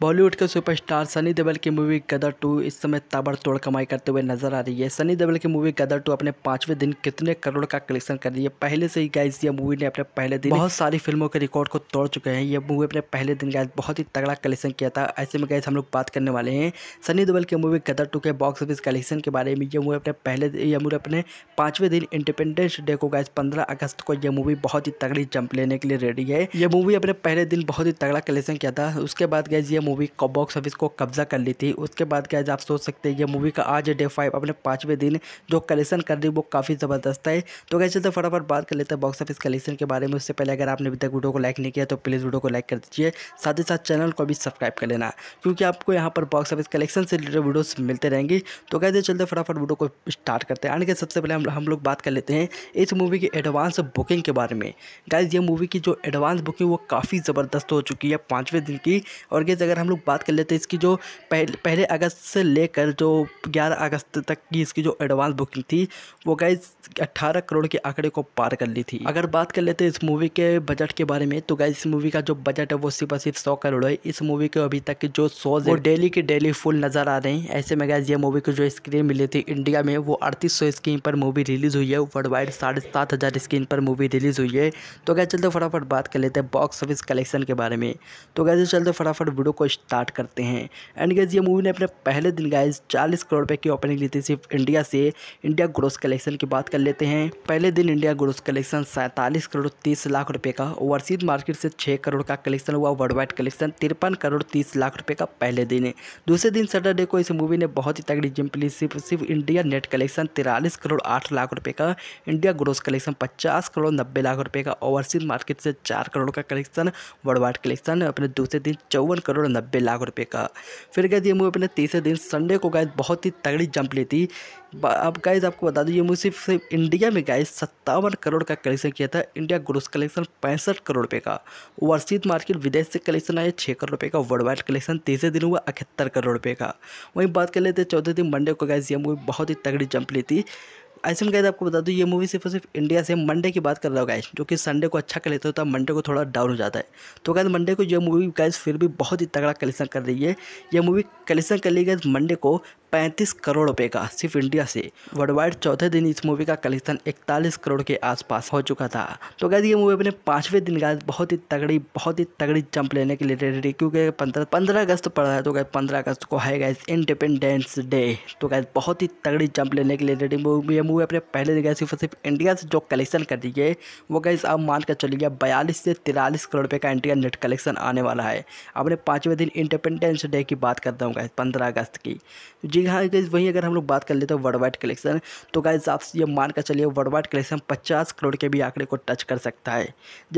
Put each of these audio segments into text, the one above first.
बॉलीवुड के सुपरस्टार सनी देवल की movie Gadar to इस समय ताबड़तोड़ कमाई करते हुए नजर आ रही है सनी देवल की मूवी गदर टू अपने पांचवें दिन कितने करोड़ का कलेक्शन कर रही है पहले से ही गाइज यह मूवी ने अपने पहले दिन बहुत सारी फिल्मों के रिकॉर्ड को तोड़ चुके हैं यह मूवी अपने पहले दिन गाइज बहुत ही तगड़ा कलेक्शन किया था ऐसे में गाइज हम लोग बात करने वाले हैं सनी देवल की मूवी गदर टू के बॉक्स ऑफिस कलेक्शन के बारे में यह मूवी अपने पहले यह मूवी अपने पांचवें दिन इंडिपेंडेंस डे को गाइज पंद्रह अगस्त को यह मूवी बहुत ही तगड़ी जंप लेने के लिए रेडी है यह मूवी अपने पहले दिन बहुत ही तगड़ा कलेक्शन किया था उसके बाद गाइज ये मूवी बॉक्स ऑफिस को कब्जा कर ली थी उसके बाद क्या आप सोच सकते हैं ये मूवी का आज डे फाइव अपने पाँचवें दिन जो कलेक्शन कर रही वो काफ़ी ज़बरदस्त है तो कैसे तो फटाफट बात कर लेते हैं बॉक्स ऑफिस कलेक्शन के बारे में उससे पहले अगर आपने अभी तक वीडियो को लाइक नहीं किया तो प्लीज़ वीडियो को लाइक कर दीजिए साथ ही साथ चैनल को भी सब्सक्राइब कर लेना क्योंकि आपको यहाँ पर बॉक्स ऑफिस कलेक्शन से रिलेटेड वीडियोस मिलते रहेंगी तो कैसे चलते फटाफट वीडियो को स्टार्ट करते हैं आने सबसे पहले हम हम लोग बात कर लेते हैं इस मूवी की एडवांस बुकिंग के बारे में गाइज ये मूवी की जो एडवांस बुकिंग वो काफ़ी ज़बरदस्त हो चुकी है पाँचवें दिन की और गैस अगर अगर हम लोग बात कर लेते हैं इसकी जो पहले अगस्त से लेकर जो ग्यारह अगस्त तक की इसकी जो एडवांस बुकिंग थी वो गाइज अट्ठारह करोड़ के आंकड़े को पार कर ली थी अगर बात कर लेते हैं इस मूवी के बजट के बारे में तो गाइज इस मूवी का जो बजट है वो सिर्फ सिर्फ सौ करोड़ है इस मूवी के अभी तक जो शोज वो डेली के डेली फुल नज़र आ रहे हैं ऐसे में गाइज ये मूवी को जो स्क्रीन मिली थी इंडिया में वो अड़तीस सौ स्क्रीन पर मूवी रिलीज़ हुई है वर्ल्ड वाइड साढ़े सात हज़ार स्क्रीन पर मूवी रिलीज़ हुई है तो गाइज चलते फटाफट बात कर लेते हैं बॉक्स ऑफिस कलेक्शन के बारे में तो गाइज चलते फटाफट वीडियो को स्टार्ट करते हैं एंड गैस ये मूवी ने अपने पहले दिन गाइज चालीस करोड़ रुपए की ओपनिंग ली थी सिर्फ इंडिया से इंडिया ग्रोस कलेक्शन की बात कर लेते हैं पहले दिन इंडिया ग्रोस कलेक्शन सैंतालीस करोड़ तीस लाख रुपये का ओवरसीज मार्केट से छः करोड़ का कलेक्शन हुआ वर्ल्ड वाइड कलेक्शन तिरपन करोड़ तीस लाख रुपये का पहले दिन दूसरे दिन सैटरडे को इस मूवी ने बहुत ही तगड़ी जिम प्ली सिर्फ सिर्फ इंडिया नेट कलेक्शन तिरालीस करोड़ आठ लाख रुपये का इंडिया ग्रोस कलेक्शन पचास करोड़ नब्बे लाख रुपये का ओवरसीज मार्केट से चार करोड़ का कलेक्शन वर्ल्ड वाइड कलेक्शन अपने दूसरे दिन चौवन करोड़ नब्बे लाख रुपए का फिर गए ये मूवी अपने तीसरे दिन संडे को गए बहुत ही तगड़ी जंप ली थी अब गाइज आपको बता दूँ ये मूवी सिर्फ सिर्फ इंडिया में गाइज सत्तावन करोड़ का कलेक्शन किया था इंडिया ग्रोस कलेक्शन पैंसठ करोड़ रुपये का वर्षित मार्केट विदेश से कलेक्शन आया छः करोड़ रुपये का वर्ल्ड वाइड कलेक्शन तीसरे दिन हुआ अठहत्तर करोड़ रुपये का वहीं बात कर लेते चौथे दिन मंडे को गाइज ये मूवी बहुत ही तगड़ी जंप ली थी ऐसे गाइज आपको बता दूँ ये मूवी सिर्फ और सिर्फ इंडिया से मंडे की बात कर रहा हूँ गाइज जो कि संडे को अच्छा कलेक्ट होता है मंडे को थोड़ा डाउन हो जाता है तो गाइज मंडे को यह मूवी गाइज फिर भी बहुत ही तगड़ा कलेक्शन कर रही है यह मूवी कलेक्शन कर ली गई मंडे को पैंतीस करोड़ रुपए का सिर्फ इंडिया से वर्ल्ड वाइड चौथे दिन इस मूवी का कलेक्शन इकतालीस करोड़ के आसपास हो चुका था तो गैस ये मूवी अपने पांचवें दिन का बहुत ही तगड़ी बहुत ही तगड़ी जंप लेने के लिए रेडी क्योंकि पंद्रह पंद्रह अगस्त पड़ रहा है तो गैस पंद्रह अगस्त को है गैस इंडिपेंडेंस डे तो गैस बहुत ही तगड़ी जंप लेने के लिए रेडी मूवी ये मूवी अपने पहले दिन गए सिर्फ सिर्फ इंडिया से जो कलेक्शन कर रही है वो गैस अब मान कर चली गया बयालीस से तिरालीस करोड़ रुपये का इंडिया नेट कलेक्शन आने वाला है अपने पाँचवें दिन इंडिपेंडेंस डे की बात करता हूँ गैस पंद्रह अगस्त की जी हाँ गाइज वहीं अगर हम लोग बात कर लेते हैं तो वर्ल्ड वाइड कलेक्शन तो गाइज आप ये मान कर चलिए वर्ल्ड वाइड कलेक्शन पचास करोड़ के भी आंकड़े को टच कर सकता है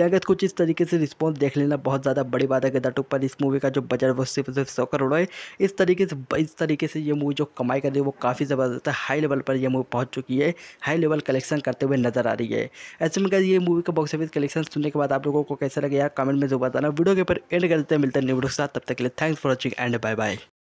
अगर कुछ इस तरीके से रिस्पॉन्स देख लेना बहुत ज़्यादा बड़ी बात है गदर पर इस मूवी का जो बजट वो सिर्फ सिर्फ सौ करोड़ है इस तरीके से इस तरीके से ये मूवी जो कमाई कर रही है वो काफ़ी ज़बरदस्त है हाई लेवल पर यह मूवी पहुँच चुकी है हाई लेवल कलेक्शन करते हुए नजर आ रही है ऐसे में ये मूवी का बॉक्स ऑफिस कलेक्शन सुनने के बाद आप लोगों को कैसा यार कमेंट में जो बताना वीडियो के ऊपर एंड करते हैं मिलते हैं न्यू के साथ तब तक के लिए thanks for watching and bye bye